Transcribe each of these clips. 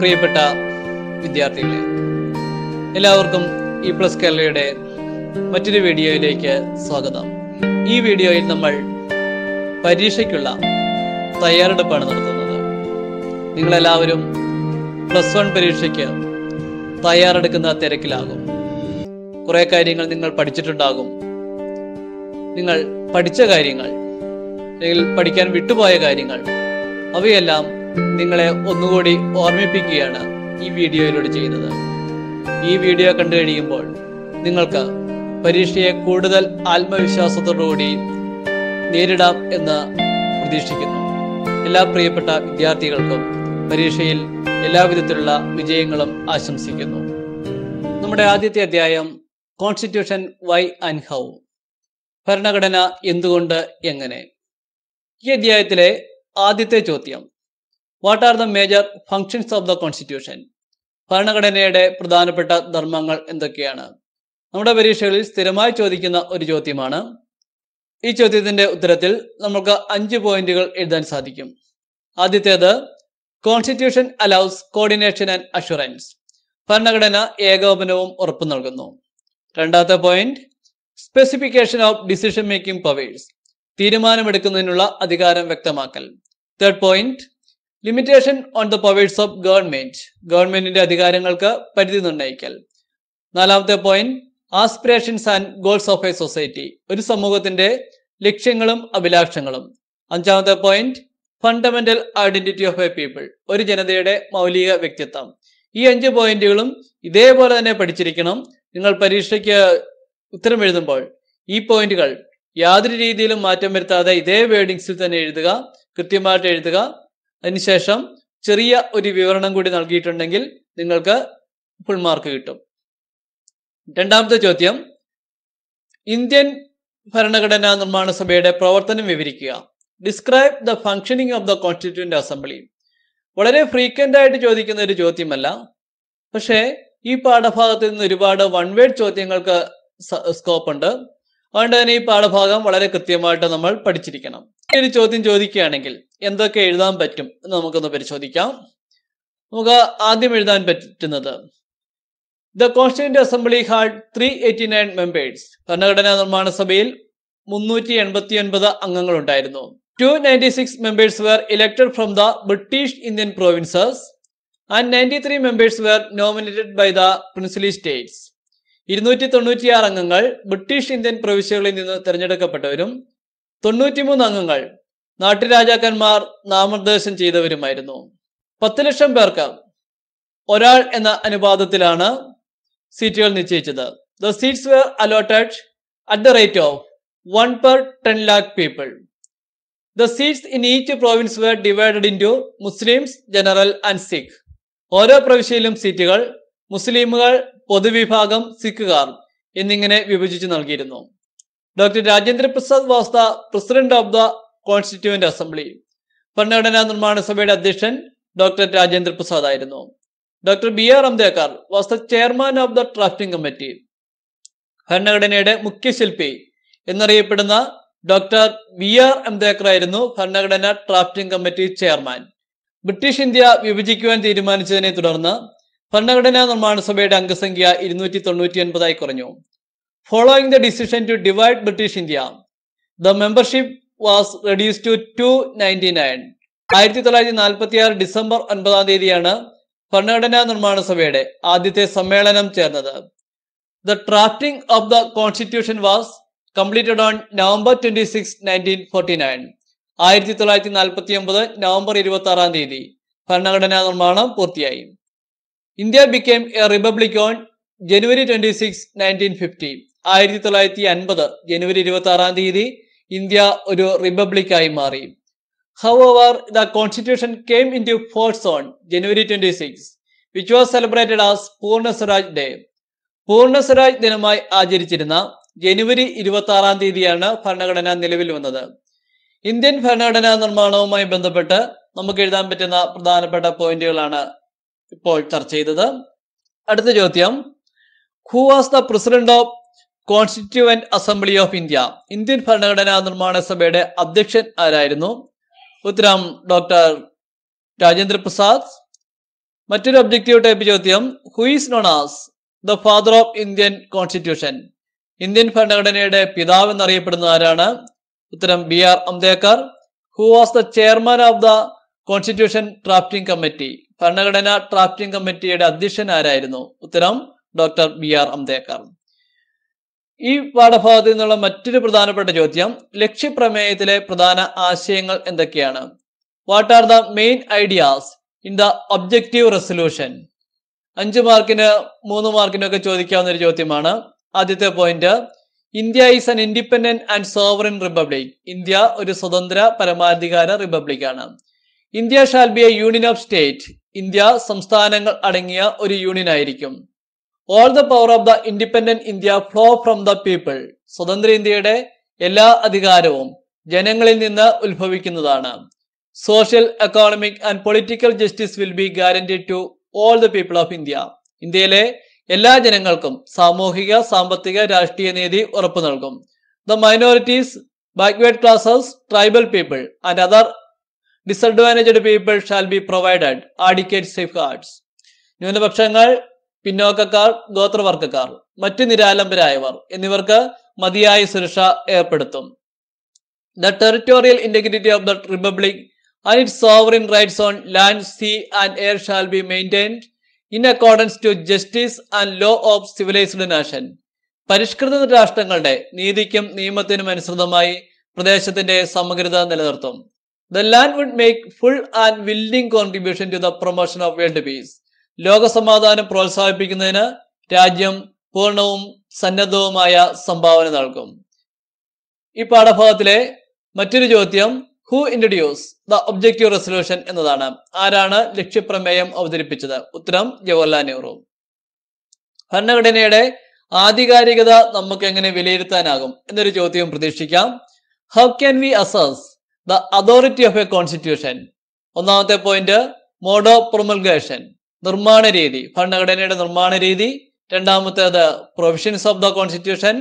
പ്രിയപ്പെട്ട വിദ്യാർത്ഥികളെ എല്ലാവർക്കും ഇ പ്ലസ് കേരളയുടെ മറ്റൊരു വീഡിയോയിലേക്ക് സ്വാഗതം ഈ വീഡിയോയിൽ നമ്മൾ പരീക്ഷയ്ക്കുള്ള തയ്യാറെടുപ്പാണ് നടത്തുന്നത് നിങ്ങളെല്ലാവരും പ്ലസ് വൺ പരീക്ഷയ്ക്ക് തയ്യാറെടുക്കുന്ന തിരക്കിലാകും കുറേ കാര്യങ്ങൾ നിങ്ങൾ പഠിച്ചിട്ടുണ്ടാകും നിങ്ങൾ പഠിച്ച കാര്യങ്ങൾ അല്ലെങ്കിൽ പഠിക്കാൻ വിട്ടുപോയ കാര്യങ്ങൾ അവയെല്ലാം നിങ്ങളെ ഒന്നുകൂടി ഓർമ്മിപ്പിക്കുകയാണ് ഈ വീഡിയോയിലൂടെ ചെയ്യുന്നത് ഈ വീഡിയോ കണ്ടു കഴിയുമ്പോൾ നിങ്ങൾക്ക് പരീക്ഷയെ കൂടുതൽ ആത്മവിശ്വാസത്തോടുകൂടി നേരിടാം എന്ന് പ്രതീക്ഷിക്കുന്നു എല്ലാ പ്രിയപ്പെട്ട വിദ്യാർത്ഥികൾക്കും പരീക്ഷയിൽ എല്ലാവിധത്തിലുള്ള വിജയങ്ങളും ആശംസിക്കുന്നു നമ്മുടെ ആദ്യത്തെ അധ്യായം കോൺസ്റ്റിറ്റ്യൂഷൻ വൈ ആൻഡ് ഹൗ ഭരണഘടന എന്തുകൊണ്ട് എങ്ങനെ ഈ അധ്യായത്തിലെ ആദ്യത്തെ ചോദ്യം what are the major functions of the constitution ഭരണഘടനയുടെ പ്രധാനപ്പെട്ട ധർമ്മങ്ങൾ എന്തൊക്കെയാണ് നമ്മുടെ പരീക്ഷകളിൽ സ്ഥിരമായി ചോദിക്കുന്ന ഒരു ചോദ്യമാണ് ഈ ചോദ്യത്തിന്റെ ഉത്തരത്തിൽ നമുക്ക് അഞ്ച് പോയിന്റുകൾ എഴുതാൻ സാധിക്കും ആദ്യത്തേത് constitution allows coordination and assurance ഭരണഘടന ഏകോപനവും ഉറപ്പു നൽകുന്നു രണ്ടാമത്തെ point specification of decision making powers തീരുമാനമെടുക്കുന്നതിനുള്ള അധികാരം വ്യക്തമാക്കൽ third point limitation on the powers of government ഗവൺമെന്റിന്റെ അധികാരങ്ങൾക്ക് പരിധി നിർണ്ണയിക്കൽ നാലാമത്തെ point aspirations and goals of a society ഒരു സമൂഹത്തിന്റെ ലക്ഷ്യങ്ങളും അഭിലാഷങ്ങളും അഞ്ചാമത്തെ point fundamental identity of a people ഒരു ജനതയുടെ മൗലിക വ്യക്തിത്വം ഈ അഞ്ച് പോയിന്റുകളും ഇതേപോലെ തന്നെ പഠിച്ചിരിക്കണം നിങ്ങൾ പരീക്ഷയ്ക്ക് ഉത്തരം എഴുതുമ്പോൾ ഈ പോയിന്റുകൾ യാതൊരു രീതിയിലും മാറ്റം വരുത്താതെ ഇതേ വേർഡിങ്സിൽ തന്നെ എഴുതുക കൃത്യമായിട്ട് എഴുതുക അതിനുശേഷം ചെറിയ ഒരു വിവരണം കൂടി നൽകിയിട്ടുണ്ടെങ്കിൽ നിങ്ങൾക്ക് ഫുൾ മാർക്ക് കിട്ടും രണ്ടാമത്തെ ചോദ്യം ഇന്ത്യൻ ഭരണഘടനാ നിർമ്മാണ സഭയുടെ പ്രവർത്തനം വിവരിക്കുക describe the functioning of the constituent assembly വളരെ ഫ്രീക്വന്റ് ആയിട്ട് ചോദിക്കുന്ന ഒരു ചോദ്യമല്ല പക്ഷേ ഈ പാഠഭാഗത്ത് നിന്ന് ഒരുപാട് വൺ വേഡ് ചോദ്യങ്ങൾക്ക് സ്കോപ്പ് ഉണ്ട് അതുകൊണ്ട് തന്നെ ഈ പാഠഭാഗം വളരെ കൃത്യമായിട്ട് നമ്മൾ പഠിച്ചിരിക്കണം ഒരു ചോദ്യം ചോദിക്കുകയാണെങ്കിൽ എന്തൊക്കെ എഴുതാൻ പറ്റും എന്ന് നമുക്കൊന്ന് പരിശോധിക്കാം നമുക്ക് ആദ്യം എഴുതാൻ പറ്റുന്നത് the constituent assembly held three eighty nine members ഭരണഘടനാ നിർമ്മാണ സഭയിൽ മുന്നൂറ്റി എൺപത്തി ഒൻപത് അംഗങ്ങൾ ഉണ്ടായിരുന്നു two ninety six members were elected from the British Indian provinces and ninety three members were nominated by the princely states ഇരുന്നൂറ്റി തൊണ്ണൂറ്റിയാറ് അംഗങ്ങൾ ബ്രിട്ടീഷ് ഇന്ത്യൻ പ്രവിശ്യകളിൽ നിന്ന് തിരഞ്ഞെടുക്കപ്പെട്ടവരും തൊണ്ണൂറ്റിമൂന്ന് അംഗങ്ങൾ നാട്ടുരാജാക്കന്മാർ നാമനിർദ്ദേശം ചെയ്തവരുമായിരുന്നു പത്ത് ലക്ഷം പേർക്ക് ഒരാൾ എന്ന അനുപാതത്തിലാണ് സീറ്റുകൾ നിശ്ചയിച്ചത് the seats were allotted at the rate of one per ten lakh people the seats in each province were divided into Muslims general and Sikh ഓരോ പ്രവിശ്യയിലും സീറ്റുകൾ മുസ്ലിമുകൾ പൊതുവിഭാഗം സിഖുകാർ എന്നിങ്ങനെ വിഭജിച്ചു നൽകിയിരുന്നു doctor Rajendra Prasad was the president of the constituent assembly ഭരണഘടനാ നിർമ്മാണ സഭയുടെ അധ്യക്ഷൻ ഡോക്ടർ രാജേന്ദ്ര പ്രസാദ് ആയിരുന്നു doctor B R Ambedkar was the chairman of the drafting committee ഭരണഘടനയുടെ മുഖ്യശില്പി എന്നറിയപ്പെടുന്ന ഡോക്ടർ ബി ആർ അംബേദ്കർ ആയിരുന്നു ഭരണഘടന drafting committee chairman British India വിഭജിക്കുവാൻ തീരുമാനിച്ചതിനെ തുടർന്ന് ഭരണഘടനാ നിർമ്മാണ സഭയുടെ അംഗസംഖ്യ ഇരുന്നൂറ്റി തൊണ്ണൂറ്റി ഒൻപതായി കുറഞ്ഞു following the decision to divide British India the membership was reduce to two ninety nine ആയിരത്തി തൊള്ളായിരത്തി നാൽപ്പത്തി ആറ് ഡിസംബർ ഒൻപതാം തീയതിയാണ് ഭരണഘടനാ നിർമ്മാണ സഭയുടെ ആദ്യത്തെ സമ്മേളനം ചേർന്നത് the drafting of the constitution was completed on November twenty six nineteen forty nine ആയിരത്തി തൊള്ളായിരത്തി നാൽപ്പത്തി ഒമ്പത് നവംബർ ഇരുപത്തി ആറാം തീയതി ഭരണഘടനാ നിർമ്മാണം പൂർത്തിയായി India became a republic on January twenty six nineteen fifty ആയിരത്തി തൊള്ളായിരത്തി അൻപത് ജനുവരി ഇരുപത്തി ആറാം തീയതി ഇന്ത്യ ഒരു റിപ്പബ്ലിക്കായി മാറി how our the constitution came into force on January twenty six which was celebrated as Purna Swaraj day പൂർണ്ണ സ്വരാജ് ദിനമായി ആചരിച്ചിരുന്ന ജനുവരി ഇരുപത്തി ആറാം തീയതിയാണ് ഭരണഘടന നിലവിൽ വന്നത് ഇന്ത്യൻ ഭരണഘടനാ നിർമ്മാണവുമായി ബന്ധപ്പെട്ട് നമുക്ക് എഴുതാൻ പറ്റുന്ന പ്രധാനപ്പെട്ട പോയിന്റുകളാണ് ഇപ്പോൾ ചർച്ച ചെയ്തത് അടുത്ത ചോദ്യം who was the president of constituent assembly of India Indian ഭരണഘടനാ നിർമ്മാണ സഭയുടെ അധ്യക്ഷൻ ആരായിരുന്നു ഉത്തരം ഡോക്ടർ രാജേന്ദ്ര പ്രസാദ് മറ്റൊരു ഒബ്ജക്റ്റീവ് ടൈപ്പ് ചോദ്യം who is known as the father of Indian constitution Indian ഭരണഘടനയുടെ പിതാവ് എന്നറിയപ്പെടുന്ന ആരാണ് ഉത്തരം B R Ambedkar who was the chairman of the constitution drafting committee ഭരണഘടനാ ഡ്രാഫ്റ്റിംഗ് കമ്മിറ്റിയുടെ അധ്യക്ഷൻ ആരായിരുന്നു ഉത്തരം ഡോക്ടർ ബി ആർ അംബേദ്കർ ഈ പാഠഭാഗത്തു നിന്നുള്ള മറ്റൊരു പ്രധാനപ്പെട്ട ചോദ്യം ലക്ഷ്യപ്രമേയത്തിലെ പ്രധാന ആശയങ്ങൾ എന്തൊക്കെയാണ് what are the main ideas in the objective resolution അഞ്ച് മാർക്കിന് മൂന്ന് മാർക്കിനൊക്കെ ചോദിക്കാവുന്ന ഒരു ചോദ്യമാണ് ആദ്യത്തെ point India is an independent and sovereign republic India ഒരു സ്വതന്ത്ര പരമാധികാര റിപ്പബ്ലിക് ആണ് India shall be a union of state India സംസ്ഥാനങ്ങൾ അടങ്ങിയ ഒരു യൂണിയൻ ആയിരിക്കും all the power of the independent India flow from the people സ്വതന്ത്ര ഇന്ത്യയുടെ എല്ലാ അധികാരവും ജനങ്ങളിൽ നിന്ന് ഉത്ഭവിക്കുന്നതാണ് social economic and political justice will be guaranteed to all the people of India ഇന്ത്യയിലെ എല്ലാ ജനങ്ങൾക്കും സാമൂഹിക സാമ്പത്തിക രാഷ്ട്രീയ നീതി ഉറപ്പു നൽകും the minorities backward classes tribal people and other disadvantage people shall be provided adequate safeguards ന്യൂനപക്ഷങ്ങൾ പിന്നോക്കക്കാർ ഗോത്രവർഗക്കാർ മറ്റ് നിരാലംബരായവർ എന്നിവർക്ക് മതിയായ സുരക്ഷ ഏർപ്പെടുത്തും the territorial integrity of the republic and it sovereign rights on land sea and air shall be maintained in accordance to justice and law of civilised nation പരിഷ്കൃത രാഷ്ട്രങ്ങളുടെ നീതിക്കും നിയമത്തിനും അനുസൃതമായി പ്രദേശത്തിന്റെ സമഗ്രത നിലനിർത്തും the land would make full and willing contribution to the promotion of world peace ലോകസമാധാനം പ്രോത്സാഹിപ്പിക്കുന്നതിന് രാജ്യം പൂർണ്ണവും സന്നദ്ധവുമായ സംഭാവന നൽകും ഈ പാഠഭാഗത്തിലെ മറ്റൊരു ചോദ്യം who introduce the objective resolution എന്നതാണ് ആരാണ് ലക്ഷ്യപ്രമേയം അവതരിപ്പിച്ചത് ഉത്തരം ജവഹർലാൽ നെഹ്റു ഭരണഘടനയുടെ ആധികാരികത നമുക്ക് എങ്ങനെ വിലയിരുത്താനാകും എന്നൊരു ചോദ്യം പ്രതീക്ഷിക്കാം how can we assess the authority of a constitution ഒന്നാമത്തെ പോയിന്റ് മോഡോ പ്രൊമൽഗേഷൻ നിർമ്മാണ രീതി ഭരണഘടനയുടെ നിർമ്മാണ രീതി രണ്ടാമത്തേത് പ്രൊവിഷൻസ് ഓഫ് ദ കോൺസ്റ്റിറ്റ്യൂഷൻ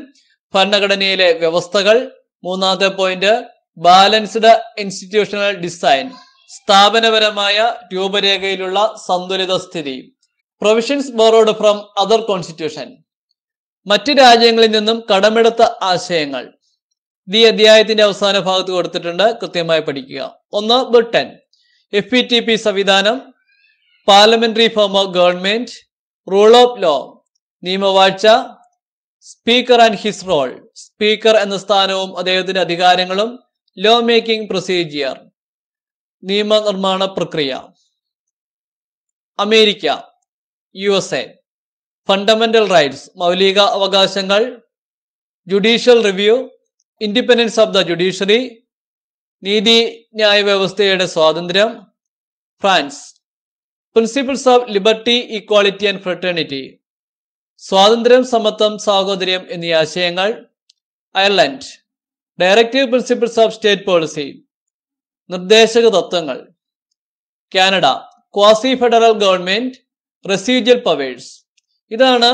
ഭരണഘടനയിലെ വ്യവസ്ഥകൾ മൂന്നാമത്തെ പോയിന്റ് ബാലൻസ്ഡ് ഇൻസ്റ്റിറ്റ്യൂഷണൽ ഡിസൈൻ സ്ഥാപനപരമായ രൂപരേഖയിലുള്ള സന്തുലിത സ്ഥിതി provisions borrowed from other constitution മറ്റ് രാജ്യങ്ങളിൽ നിന്നും കടമെടുത്ത ആശയങ്ങൾ ഈ അധ്യായത്തിന്റെ അവസാന ഭാഗത്ത് കൊടുത്തിട്ടുണ്ട് കൃത്യമായി പഠിക്കുക ഒന്ന് Britain F P T P സംവിധാനം parliamentary form of government rule of law നിയമവാഴ്ച speaker and his role speaker എന്ന സ്ഥാനവും അദ്ദേഹത്തിന്റെ അധികാരങ്ങളും ലോ മേക്കിംഗ് പ്രൊസീജിയർ നിയമനിർമ്മാണ പ്രക്രിയ America U S A fundamental rights മൗലിക അവകാശങ്ങൾ judicial review independence of the judiciary നീതി ന്യായ വ്യവസ്ഥയുടെ സ്വാതന്ത്ര്യം France principles of liberty equality and fraternity സ്വാതന്ത്ര്യം സമത്വം സാഹോദര്യം എന്നീ ആശയങ്ങൾ Ireland directive principles of state policy നിർദ്ദേശക തത്വങ്ങൾ Canada quasi federal government residual powers ഇതാണ്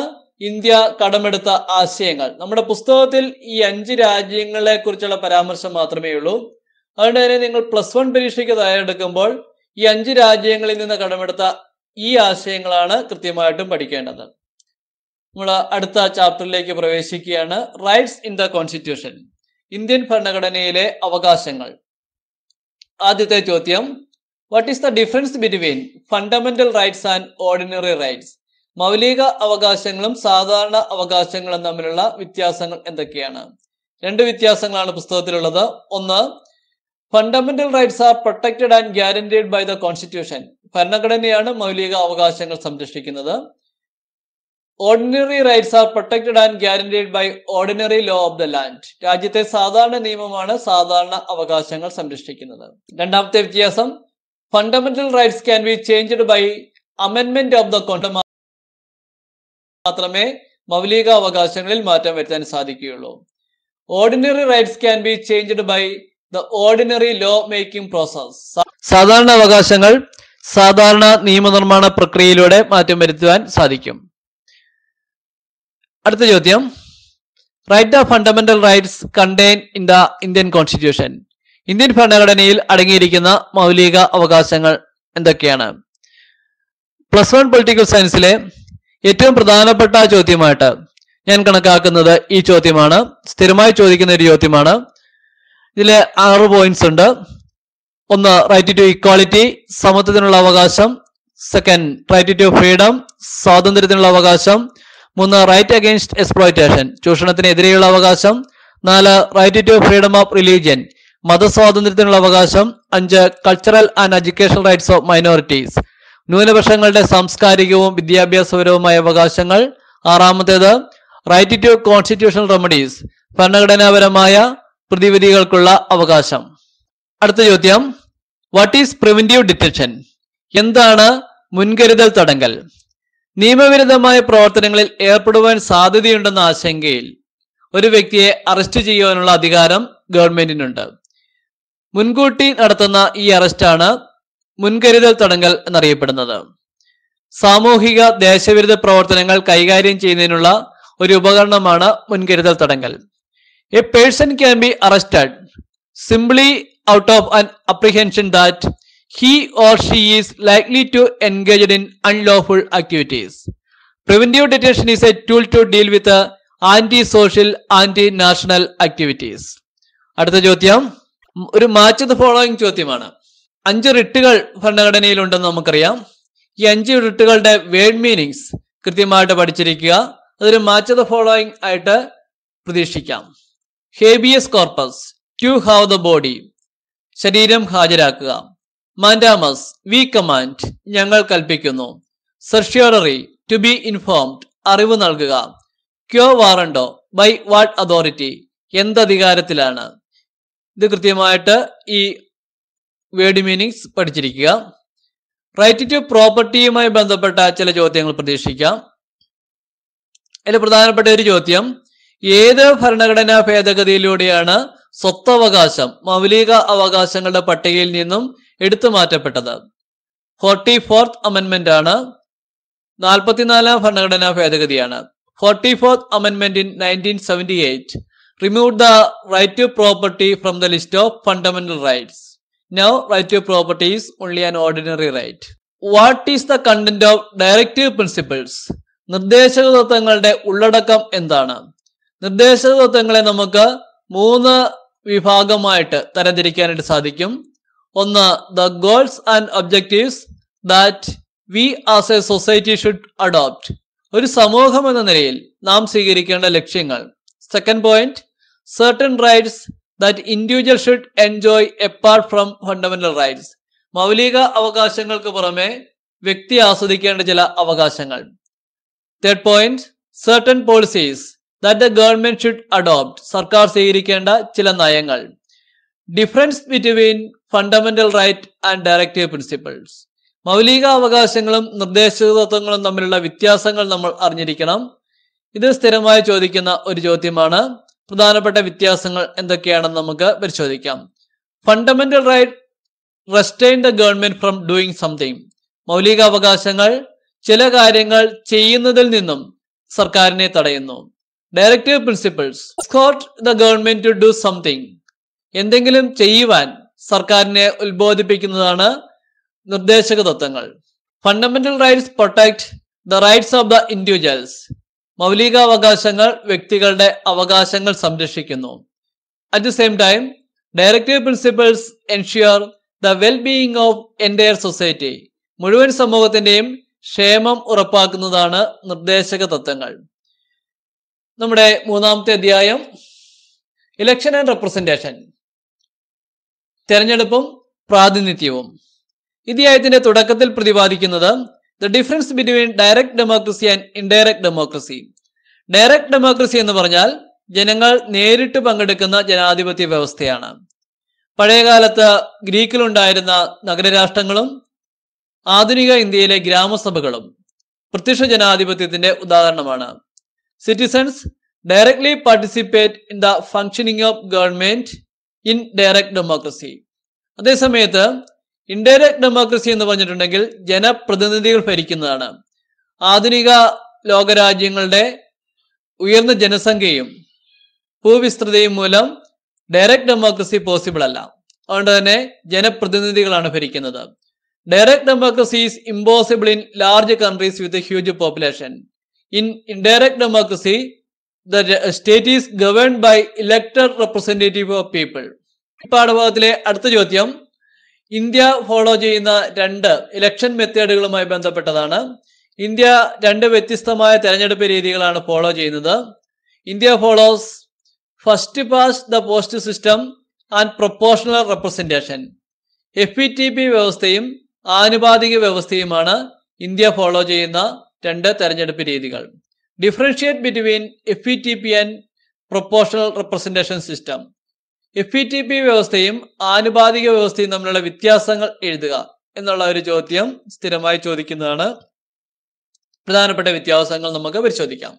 ഇന്ത്യ കടമെടുത്ത ആശയങ്ങൾ നമ്മുടെ പുസ്തകത്തിൽ ഈ അഞ്ച് രാജ്യങ്ങളെ കുറിച്ചുള്ള പരാമർശം മാത്രമേ ഉള്ളൂ അതുകൊണ്ട് തന്നെ നിങ്ങൾ പ്ലസ് വൺ പരീക്ഷയ്ക്ക് തയ്യാറെടുക്കുമ്പോൾ ഈ അഞ്ച് രാജ്യങ്ങളിൽ നിന്ന് കടമെടുത്ത ഈ ആശയങ്ങളാണ് കൃത്യമായിട്ടും പഠിക്കേണ്ടത് നമ്മൾ അടുത്ത ചാപ്റ്ററിലേക്ക് പ്രവേശിക്കുകയാണ് rights in the constitution Indian ഭരണഘടനയിലെ അവകാശങ്ങൾ ആദ്യത്തെ ചോദ്യം what is the difference between fundamental rights and ordinary rights മൗലിക അവകാശങ്ങളും സാധാരണ അവകാശങ്ങളും തമ്മിലുള്ള വ്യത്യാസങ്ങൾ എന്തൊക്കെയാണ് രണ്ട് വ്യത്യാസങ്ങളാണ് പുസ്തകത്തിലുള്ളത് ഒന്ന് fundamental rights are protected and guaranteed by the constitution ഭരണഘടനയാണ് മൗലിക അവകാശങ്ങൾ സംരക്ഷിക്കുന്നത് ordinary rights are protected and guaranteed by ordinary law of the land രാജ്യത്തെ സാധാരണ നിയമമാണ് സാധാരണ അവകാശങ്ങൾ സംരക്ഷിക്കുന്നത് രണ്ടാമത്തെ വ്യത്യാസം fundamental rights can be changed by അമെന്മെന്റ് ഓഫ് ദ കോണ്ടം മാത്രമേ മൗലിക അവകാശങ്ങളിൽ മാറ്റം വരുത്താൻ സാധിക്കുകയുള്ളൂ ordinary rights can be changed by the ordinary law making process സാധാരണ അവകാശങ്ങൾ സാധാരണ നിയമനിർമ്മാണ പ്രക്രിയയിലൂടെ മാറ്റം വരുത്തുവാൻ സാധിക്കും അടുത്ത ചോദ്യം right of fundamental rights contain in the Indian constitution Indian ഭരണഘടനയിൽ അടങ്ങിയിരിക്കുന്ന മൗലിക അവകാശങ്ങൾ എന്തൊക്കെയാണ് പ്ലസ് വൺ പൊളിറ്റിക്കൽ സയൻസിലെ ഏറ്റവും പ്രധാനപ്പെട്ട ചോദ്യമായിട്ട് ഞാൻ കണക്കാക്കുന്നത് ഈ ചോദ്യമാണ് സ്ഥിരമായി ചോദിക്കുന്ന ഒരു ചോദ്യമാണ് ഇതിൽ ആറ് പോയിന്റ്സ് ഉണ്ട് ഒന്ന് റൈറ്റ് ടു ഇക്വാളിറ്റി സമത്വത്തിനുള്ള അവകാശം സെക്കൻഡ് റൈറ്റ് ടു ഫ്രീഡം സ്വാതന്ത്ര്യത്തിനുള്ള അവകാശം മൂന്ന് റൈറ്റ് അഗെയിൻസ്റ്റ് എക്സ്പ്ലോയിറ്റേഷൻ ചൂഷണത്തിനെതിരെയുള്ള അവകാശം നാല് right to freedom of religion മതസ്വാതന്ത്ര്യത്തിനുള്ള അവകാശം അഞ്ച് cultural and educational rights of minorities ന്യൂനപക്ഷങ്ങളുടെ സാംസ്കാരികവും വിദ്യാഭ്യാസപരവുമായ അവകാശങ്ങൾ ആറാമത്തേത് റൈറ്റ് ടു കോൺസ്റ്റിറ്റ്യൂഷണൽ റെമഡീസ് ഭരണഘടനാപരമായ പ്രതിവിധികൾക്കുള്ള അവകാശം അടുത്ത ചോദ്യം വാട്ട് ഈസ് പ്രിവെന്റീവ് ഡിറ്റൻഷൻ എന്താണ് മുൻകരുതൽ തടങ്കൽ നിയമവിരുദ്ധമായ പ്രവർത്തനങ്ങളിൽ ഏർപ്പെടുവാൻ സാധ്യതയുണ്ടെന്ന ആശങ്കയിൽ ഒരു വ്യക്തിയെ അറസ്റ്റ് ചെയ്യുവാനുള്ള അധികാരം ഗവൺമെന്റിനുണ്ട് മുൻകൂട്ടി നടത്തുന്ന ഈ അറസ്റ്റാണ് മുൻകരുതൽ തടങ്കൽ എന്നറിയപ്പെടുന്നത് സാമൂഹിക ദേശവിരുദ്ധ പ്രവർത്തനങ്ങൾ കൈകാര്യം ചെയ്യുന്നതിനുള്ള ഒരു ഉപകരണമാണ് മുൻകരുതൽ തടങ്കൽ a person can be arrested simply out of an apprehension that he or she is likely to engaged in unlawful activities preventive detention is a tool to deal with anti social anti national activities അടുത്ത ചോദ്യം ഒരു match the following ചോദ്യമാണ് അഞ്ച് റിട്ടുകൾ ഭരണഘടനയിലുണ്ടെന്ന് നമുക്കറിയാം ഈ അഞ്ച് റിട്ടുകളുടെ word meanings കൃത്യമായിട്ട് പഠിച്ചിരിക്കുക അതൊരു മാച്ച് ദ ഫോളോയിങ് ആയിട്ട് പ്രതീക്ഷിക്കാം habeas corpus to have the body ശരീരം ഹാജരാക്കുക മാൻഡാമസ് വി കമാൻഡ് ഞങ്ങൾ കൽപ്പിക്കുന്നു സെർഷ്യോററി ടു ബി ഇൻഫോംഡ് അറിവ് നൽകുക quo warranto by what authority എന്തധികാരത്തിലാണ് ഇത് കൃത്യമായിട്ട് ഈ വേഡ് മീനിങ്സ് പഠിച്ചിരിക്കുക റൈറ്റ് ടു പ്രോപ്പർട്ടിയുമായി ബന്ധപ്പെട്ട ചില ചോദ്യങ്ങൾ പ്രതീക്ഷിക്കാം അതിൽ പ്രധാനപ്പെട്ട ഒരു ചോദ്യം ഏത് ഭരണഘടനാ ഭേദഗതിയിലൂടെയാണ് സ്വത്തവകാശം മൗലിക അവകാശങ്ങളുടെ പട്ടികയിൽ നിന്നും എടുത്തു മാറ്റപ്പെട്ടത് ഫോർട്ടി ഫോർത്ത് അമെന്മെന്റ് ആണ് നാൽപ്പത്തിനാലാം ഭരണഘടനാ ഭേദഗതിയാണ് ഫോർട്ടി ഫോർത്ത് അമെന്മെന്റ് in nineteen seventy eight remove the right to property from the list of fundamental rights No right to property is only an ordinary right. What is the content of directive principles നിർദ്ദേശക തത്വങ്ങളുടെ ഉള്ളടക്കം എന്താണ് നിർദ്ദേശക തത്വങ്ങളെ നമുക്ക് മൂന്ന് വിഭാഗമായിട്ട് തരംതിരിക്കാനായിട്ട് സാധിക്കും ഒന്ന് the goals and objectives that we as a society should adopt ഒരു സമൂഹം എന്ന നിലയിൽ നാം സ്വീകരിക്കേണ്ട ലക്ഷ്യങ്ങൾ second point certain rights that individual should enjoy apart from fundamental rights മൗലിക അവകാശങ്ങൾക്ക് പുറമെ വ്യക്തി ആസ്വദിക്കേണ്ട ചില അവകാശങ്ങൾ third point certain policies that the government should adopt സർക്കാർ സ്വീകരിക്കേണ്ട ചില നയങ്ങൾ difference between fundamental right and directive principles മൗലിക അവകാശങ്ങളും നിർദ്ദേശതത്വങ്ങളും തമ്മിലുള്ള വ്യത്യാസങ്ങൾ നമ്മൾ അറിഞ്ഞിരിക്കണം ഇത് സ്ഥിരമായി ചോദിക്കുന്ന ഒരു ചോദ്യമാണ് പ്രധാനപ്പെട്ട വ്യത്യാസങ്ങൾ എന്തൊക്കെയാണെന്ന് നമുക്ക് പരിശോധിക്കാം fundamental right restrain the government from doing something മൗലിക അവകാശങ്ങൾ ചില കാര്യങ്ങൾ ചെയ്യുന്നതിൽ നിന്നും സർക്കാരിനെ തടയുന്നു directive principles exhort the government to do something എന്തെങ്കിലും ചെയ്യുവാൻ സർക്കാരിനെ ഉത്ബോധിപ്പിക്കുന്നതാണ് നിർദ്ദേശക തത്വങ്ങൾ fundamental rights protect the rights of the individuals മൗലികാവകാശങ്ങൾ വ്യക്തികളുടെ അവകാശങ്ങൾ സംരക്ഷിക്കുന്നു at the same time directive principles ensure the well being of entire society മുഴുവൻ സമൂഹത്തിന്റെയും ക്ഷേമം ഉറപ്പാക്കുന്നതാണ് നിർദ്ദേശക തത്വങ്ങൾ നമ്മുടെ മൂന്നാമത്തെ അധ്യായം ഇലക്ഷൻ ആൻഡ് റെപ്രസെൻറ്റേഷൻ തെരഞ്ഞെടുപ്പും പ്രാതിനിധ്യവും ഇതിയായത്തിന്റെ തുടക്കത്തിൽ പ്രതിപാദിക്കുന്നത് the difference between direct democracy and indirect democracy direct democracy എന്ന് പറഞ്ഞാൽ ജനങ്ങൾ നേരിട്ട് പങ്കെടുക്കുന്ന ജനാധിപത്യ വ്യവസ്ഥയാണ് പഴയകാലത്ത് ഗ്രീക്കിലുണ്ടായിരുന്ന നഗരരാഷ്ട്രങ്ങളും ആധുനിക ഇന്ത്യയിലെ ഗ്രാമസഭകളും പ്രത്യക്ഷ ജനാധിപത്യത്തിന്റെ ഉദാഹരണമാണ് citizens directly participate in the functioning of government in direct democracy അതേസമയത്ത് ഇൻഡയറക്ട് ഡെമോക്രസി എന്ന് പറഞ്ഞിട്ടുണ്ടെങ്കിൽ ജനപ്രതിനിധികൾ ഭരിക്കുന്നതാണ് ആധുനിക ലോകരാജ്യങ്ങളുടെ ഉയർന്ന ജനസംഖ്യയും ഭൂവിസ്തൃതയും മൂലം ഡയറക്ട് ഡെമോക്രസി പോസിബിൾ അല്ല അതുകൊണ്ട് തന്നെ ജനപ്രതിനിധികളാണ് ഭരിക്കുന്നത് direct democracy is impossible in large countries with huge population in indirect democracy the state is govern by elected representative of people പാഠഭാഗത്തിലെ അടുത്ത ചോദ്യം ഇന്ത്യ ഫോളോ ചെയ്യുന്ന രണ്ട് ഇലക്ഷൻ മെത്തേഡുകളുമായി ബന്ധപ്പെട്ടതാണ് ഇന്ത്യ രണ്ട് വ്യത്യസ്തമായ തെരഞ്ഞെടുപ്പ് രീതികളാണ് ഫോളോ ചെയ്യുന്നത് India follows first past the post system and proportional representation F E T P വ്യവസ്ഥയും ആനുപാതിക വ്യവസ്ഥയുമാണ് ഇന്ത്യ ഫോളോ ചെയ്യുന്ന രണ്ട് തെരഞ്ഞെടുപ്പ് രീതികൾ differentiate between F E T P and proportional representation system F E T P വ്യവസ്ഥയും ആനുപാതിക വ്യവസ്ഥയും തമ്മിലുള്ള വ്യത്യാസങ്ങൾ എഴുതുക എന്നുള്ള ഒരു ചോദ്യം സ്ഥിരമായി ചോദിക്കുന്നതാണ് പ്രധാനപ്പെട്ട വ്യത്യാസങ്ങൾ നമുക്ക് പരിശോധിക്കാം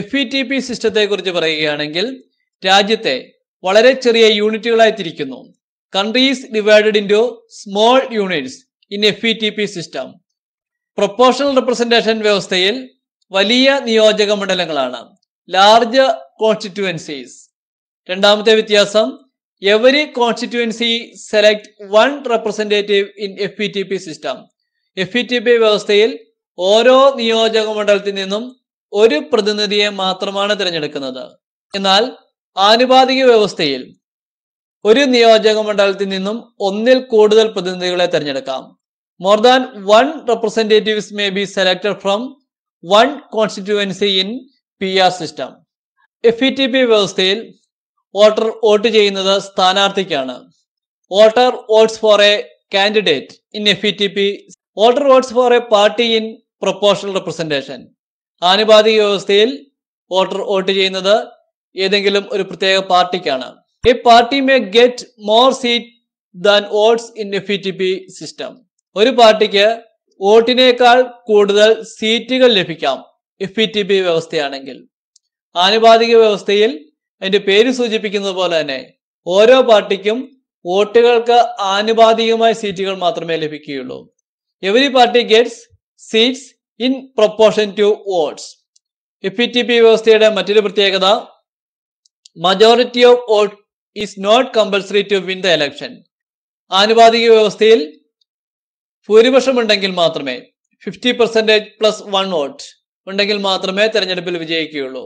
എഫ് ഇ ടി പി സിസ്റ്റത്തെക്കുറിച്ച് പറയുകയാണെങ്കിൽ രാജ്യത്തെ വളരെ ചെറിയ യൂണിറ്റുകളായി തിരിക്കുന്നു countries divided into small units in F E T P system proportional representation വ്യവസ്ഥയിൽ വലിയ നിയോജക മണ്ഡലങ്ങളാണ് ലാർജ് കോൺസ്റ്റിറ്റുവൻസീസ് രണ്ടാമത്തെ വ്യത്യാസം every constituency select one representative in F P T P system F P T P വ്യവസ്ഥയിൽ ഓരോ നിയോജക മണ്ഡലത്തിൽ നിന്നും ഒരു പ്രതിനിധിയെ മാത്രമാണ് തിരഞ്ഞെടുക്കുന്നത് എന്നാൽ ആനുപാതിക വ്യവസ്ഥയിൽ ഒരു നിയോജക മണ്ഡലത്തിൽ നിന്നും ഒന്നിൽ കൂടുതൽ പ്രതിനിധികളെ തിരഞ്ഞെടുക്കാം more than one representatives may be selected from one constituency in P R system F E T P വ്യവസ്ഥയിൽ വോട്ടർ വോട്ട് ചെയ്യുന്നത് സ്ഥാനാർത്ഥിക്കാണ് voter votes for a candidate in F T P voter votes for a party in proportional representation ആനുപാതിക വ്യവസ്ഥയിൽ voter vote ചെയ്യുന്നത് ഏതെങ്കിലും ഒരു പ്രത്യേക പാർട്ടിക്കാണ് a party may get more seat than votes in F T P system ഒരു പാർട്ടിക്ക് വോട്ടിനേക്കാൾ കൂടുതൽ സീറ്റുകൾ ലഭിക്കാം എഫ് ഇ ടി പി വ്യവസ്ഥയാണെങ്കിൽ ആനുപാതിക വ്യവസ്ഥയിൽ അതിന്റെ പേര് സൂചിപ്പിക്കുന്നത് പോലെ തന്നെ ഓരോ പാർട്ടിക്കും വോട്ടുകൾക്ക് ആനുപാതികമായ സീറ്റുകൾ മാത്രമേ ലഭിക്കുകയുള്ളൂ every party gets seats in proportion to votes F T P വ്യവസ്ഥയുടെ മറ്റൊരു പ്രത്യേകത majority of vote is not compulsory to win the election ആനുപാതിക വ്യവസ്ഥയിൽ ഉണ്ടെങ്കിൽ മാത്രമേ fifty percentage plus one vote ഉണ്ടെങ്കിൽ മാത്രമേ തെരഞ്ഞെടുപ്പിൽ വിജയിക്കുകയുള്ളൂ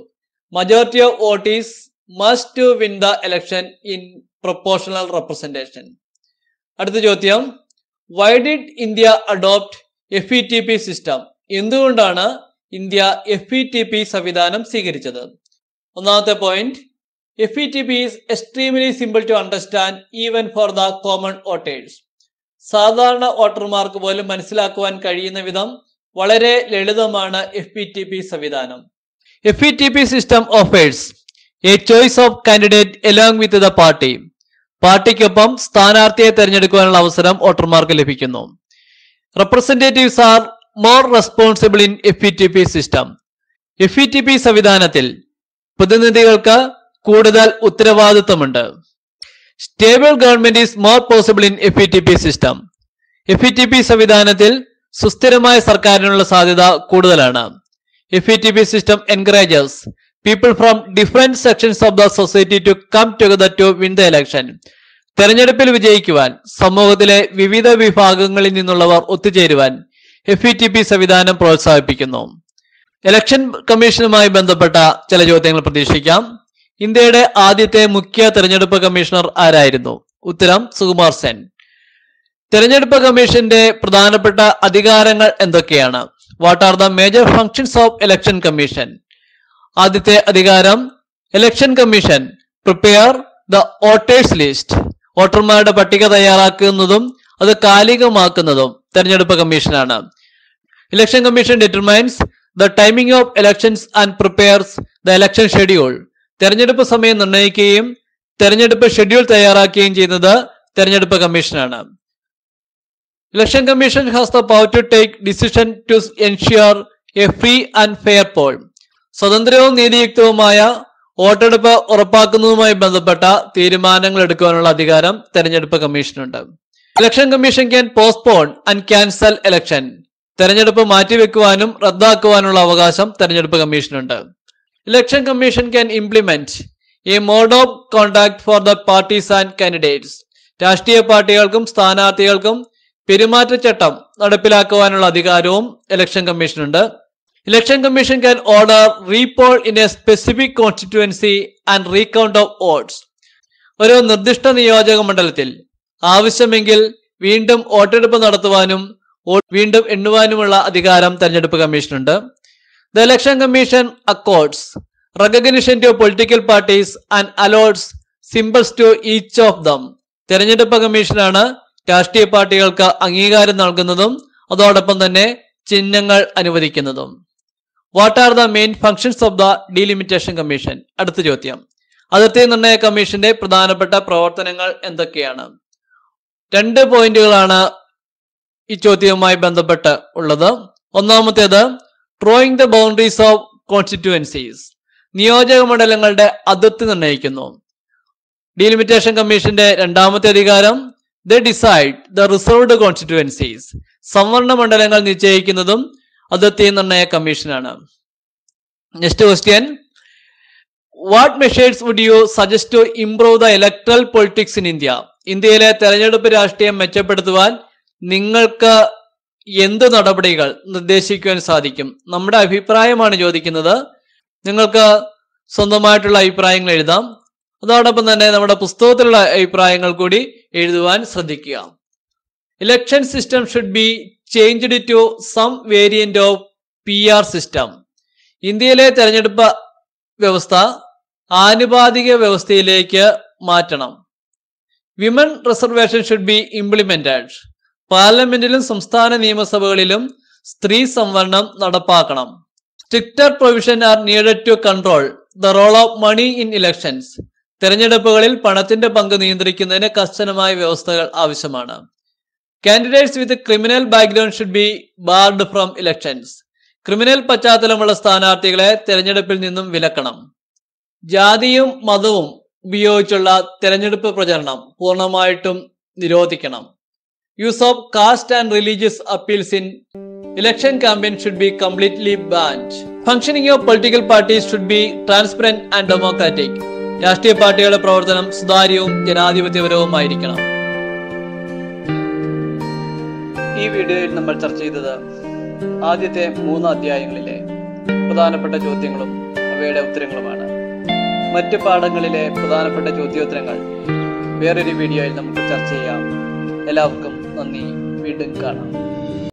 majority of vote is must to win the election in proportional representation അടുത്ത ചോദ്യം why did India adopt F E T P system എന്തുകൊണ്ടാണ് India F E T P സംവിധാനം സ്വീകരിച്ചത് ഒന്നാമത്തെ point F E T P is extremely simple to understand even for the common voters സാധാരണ വോട്ടർമാർക്ക് പോലും മനസ്സിലാക്കുവാൻ കഴിയുന്ന വിധം വളരെ ലളിതമാണ് എഫ് പി ടി പി സംവിധാനം F P T P system offers a choice of candidate along with the party പാർട്ടിക്കൊപ്പം സ്ഥാനാർത്ഥിയെ തെരഞ്ഞെടുക്കുവാനുള്ള അവസരം വോട്ടർമാർക്ക് ലഭിക്കുന്നു representatives are more responsible in F E T P system F E T P സംവിധാനത്തിൽ പ്രതിനിധികൾക്ക് കൂടുതൽ ഉത്തരവാദിത്വമുണ്ട് stable government is more possible in F E T P system F E T P സംവിധാനത്തിൽ സുസ്ഥിരമായ സർക്കാരിനുള്ള സാധ്യത കൂടുതലാണ് F E T P system encourages people from different sections of the society to come together to win the election. തെരഞ്ഞെടുപ്പിൽ വിജയിക്കുവാൻ സമൂഹത്തിലെ വിവിധ വിഭാഗങ്ങളിൽ നിന്നുള്ളവർ ഒത്തുചേരുവാൻ എഫ് ഇ ടി പി സംവിധാനം പ്രോത്സാഹിപ്പിക്കുന്നു ഇലക്ഷൻ കമ്മീഷനുമായി ബന്ധപ്പെട്ട ചില ചോദ്യങ്ങൾ പ്രതീക്ഷിക്കാം ഇന്ത്യയുടെ ആദ്യത്തെ മുഖ്യ തെരഞ്ഞെടുപ്പ് കമ്മീഷണർ ആരായിരുന്നു ഉത്തരം സുകുമാർ സെൻ തെരഞ്ഞെടുപ്പ് കമ്മീഷന്റെ പ്രധാനപ്പെട്ട അധികാരങ്ങൾ എന്തൊക്കെയാണ് what are the major functions of election commission ആദ്യത്തെ അധികാരം election commission prepare the voters list വോട്ടർമാരുടെ പട്ടിക തയ്യാറാക്കുന്നതും അത് കാലികമാക്കുന്നതും തെരഞ്ഞെടുപ്പ് കമ്മീഷനാണ് election commission determines the timing of elections and prepares the election schedule തെരഞ്ഞെടുപ്പ് സമയം നിർണ്ണയിക്കുകയും തെരഞ്ഞെടുപ്പ് ഷെഡ്യൂൾ തയ്യാറാക്കുകയും ചെയ്യുന്നത് തെരഞ്ഞെടുപ്പ് കമ്മീഷനാണ് election commission has the power to take decision to ensure a free and fair poll സ്വതന്ത്രവും നീതിയുക്തവുമായ വോട്ടെടുപ്പ് ഉറപ്പാക്കുന്നതുമായി ബന്ധപ്പെട്ട തീരുമാനങ്ങൾ എടുക്കുവാനുള്ള അധികാരം തെരഞ്ഞെടുപ്പ് കമ്മീഷനുണ്ട് election commission can postpone and cancel election തെരഞ്ഞെടുപ്പ് മാറ്റിവെക്കുവാനും റദ്ദാക്കുവാനുള്ള അവകാശം തെരഞ്ഞെടുപ്പ് കമ്മീഷനുണ്ട് election commission can implement a mode of contact for the parties and candidates രാഷ്ട്രീയ പാർട്ടികൾക്കും സ്ഥാനാർത്ഥികൾക്കും പെരുമാറ്റച്ചട്ടം നടപ്പിലാക്കുവാനുള്ള അധികാരവും ഇലക്ഷൻ കമ്മീഷനുണ്ട് Election Commission can order repoll in a specific constituency and recount of votes. ഒരു നിർദ്ദിഷ്ട നിയോജക മണ്ഡലത്തിൽ ആവശ്യമെങ്കിൽ വീണ്ടും വോട്ടെടുപ്പ് നടത്തുവാനും വീണ്ടും എണ്ണുവാനുമുള്ള അധികാരം തെരഞ്ഞെടുപ്പ് കമ്മീഷനുണ്ട് the election commission accords recognition to political parties and allots symbols to each of them തെരഞ്ഞെടുപ്പ് കമ്മീഷനാണ് രാഷ്ട്രീയ പാർട്ടികൾക്ക് അംഗീകാരം നൽകുന്നതും അതോടൊപ്പം തന്നെ ചിഹ്നങ്ങൾ അനുവദിക്കുന്നതും what are the main functions of the delimitation commission അടുത്ത ചോദ്യം അതിർത്തി നിർണയ കമ്മീഷന്റെ പ്രധാനപ്പെട്ട പ്രവർത്തനങ്ങൾ എന്തൊക്കെയാണ് രണ്ട് പോയിന്റുകളാണ് ഈ ചോദ്യവുമായി ബന്ധപ്പെട്ട് ഉള്ളത് ഒന്നാമത്തേത് drawing the boundaries of constituencies നിയോജക മണ്ഡലങ്ങളുടെ അതിർത്തി നിർണ്ണയിക്കുന്നു ഡിലിമിറ്റേഷൻ കമ്മീഷന്റെ രണ്ടാമത്തെ അധികാരം the decide the reserved constituencies സംവരണ മണ്ഡലങ്ങൾ നിശ്ചയിക്കുന്നതും അതിർത്തി നിർണയ കമ്മീഷനാണ് next question what measures would you suggest to improve the electoral politics in India ഇന്ത്യയിലെ തെരഞ്ഞെടുപ്പ് രാഷ്ട്രീയം മെച്ചപ്പെടുത്തുവാൻ നിങ്ങൾക്ക് എന്ത് നടപടികൾ നിർദ്ദേശിക്കുവാൻ സാധിക്കും നമ്മുടെ അഭിപ്രായമാണ് ചോദിക്കുന്നത് നിങ്ങൾക്ക് സ്വന്തമായിട്ടുള്ള അഭിപ്രായങ്ങൾ എഴുതാം അതോടൊപ്പം തന്നെ നമ്മുടെ പുസ്തകത്തിലുള്ള അഭിപ്രായങ്ങൾ കൂടി എഴുതുവാൻ ശ്രദ്ധിക്കുക election system should be changed to some variant of P R system ഇന്ത്യയിലെ തെരഞ്ഞെടുപ്പ് വ്യവസ്ഥ ആനുപാതിക വ്യവസ്ഥയിലേക്ക് മാറ്റണം women reservation should be implemented പാർലമെന്റിലും സംസ്ഥാന നിയമസഭകളിലും സ്ത്രീ സംവരണം നടപ്പാക്കണം stricter provision are needed to control the role of money in elections തെരഞ്ഞെടുപ്പുകളിൽ പണത്തിന്റെ പങ്ക് നിയന്ത്രിക്കുന്നതിന് കർശനമായ വ്യവസ്ഥകൾ ആവശ്യമാണ് candidates with criminal background should be barred from elections criminal പശ്ചാത്തലമുള്ള സ്ഥാനാർത്ഥികളെ തെരഞ്ഞെടുപ്പിൽ നിന്നും വിലക്കണം ജാതിയും മതവും ഉപയോഗിച്ചുള്ള തെരഞ്ഞെടുപ്പ് പ്രചരണം പൂർണ്ണമായിട്ടും നിരോധിക്കണം use of caste and religious appeals in election campaign should be completely banned functioning of political parties should be transparent and democratic രാഷ്ട്രീയ പാർട്ടികളുടെ പ്രവർത്തനം സുതാര്യവും ജനാധിപത്യപരവുമായിരിക്കണം ഈ വീഡിയോയിൽ നമ്മൾ ചർച്ച ചെയ്തത് ആദ്യത്തെ മൂന്ന് അധ്യായങ്ങളിലെ പ്രധാനപ്പെട്ട ചോദ്യങ്ങളും അവയുടെ ഉത്തരങ്ങളുമാണ് മറ്റ് പാഠങ്ങളിലെ പ്രധാനപ്പെട്ട ചോദ്യോത്തരങ്ങൾ വേറൊരു വീഡിയോയിൽ നമുക്ക് ചർച്ച ചെയ്യാം എല്ലാവർക്കും നന്ദി വീണ്ടും കാണാം